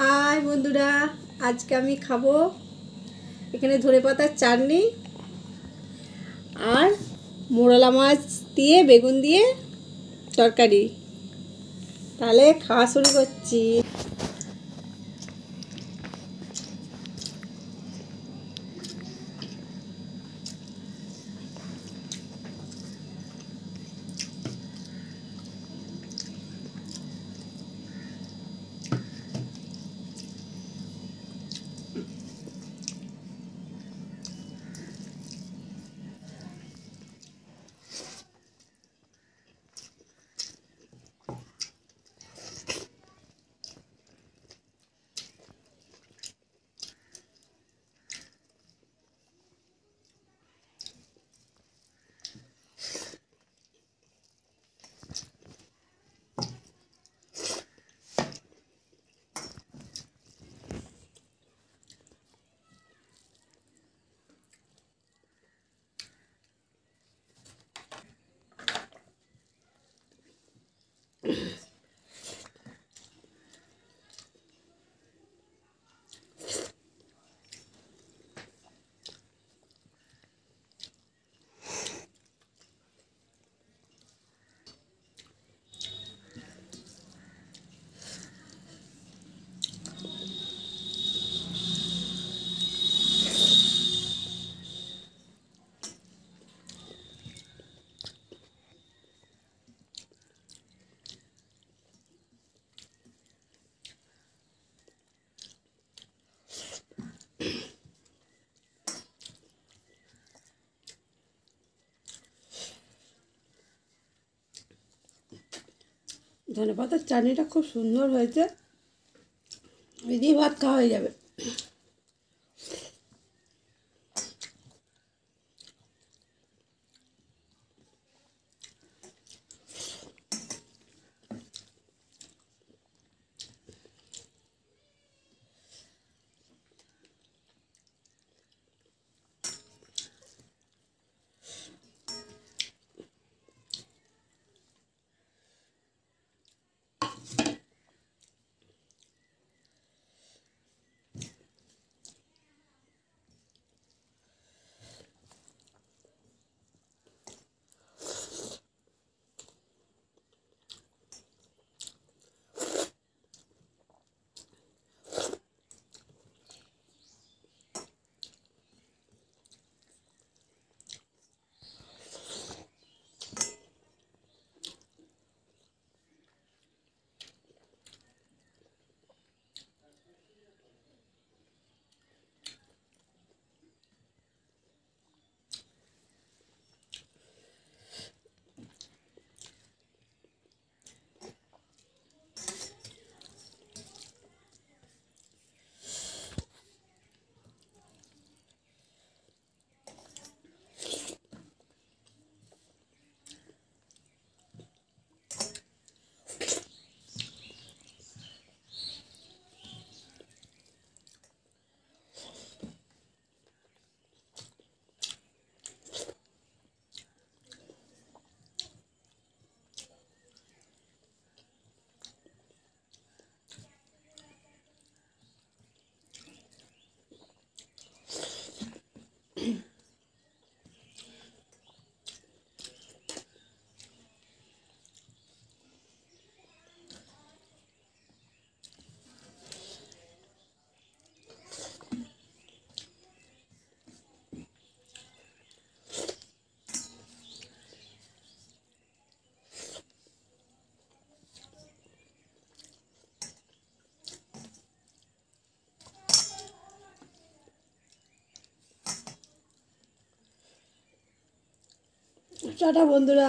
high বন্ধুরা আজকে আমি খাবো এখানে ধরে পাতার চাটনি আর মোড়লা মাছ দিয়ে বেগুন দিয়ে তরকারি তাহলে খাওয়া শুরু করছি ধনে পাতার চাটনিটা খুব সুন্দর হয়েছে দিয়ে ভাত খাওয়া হয়ে যাবে টাটা বন্ধুরা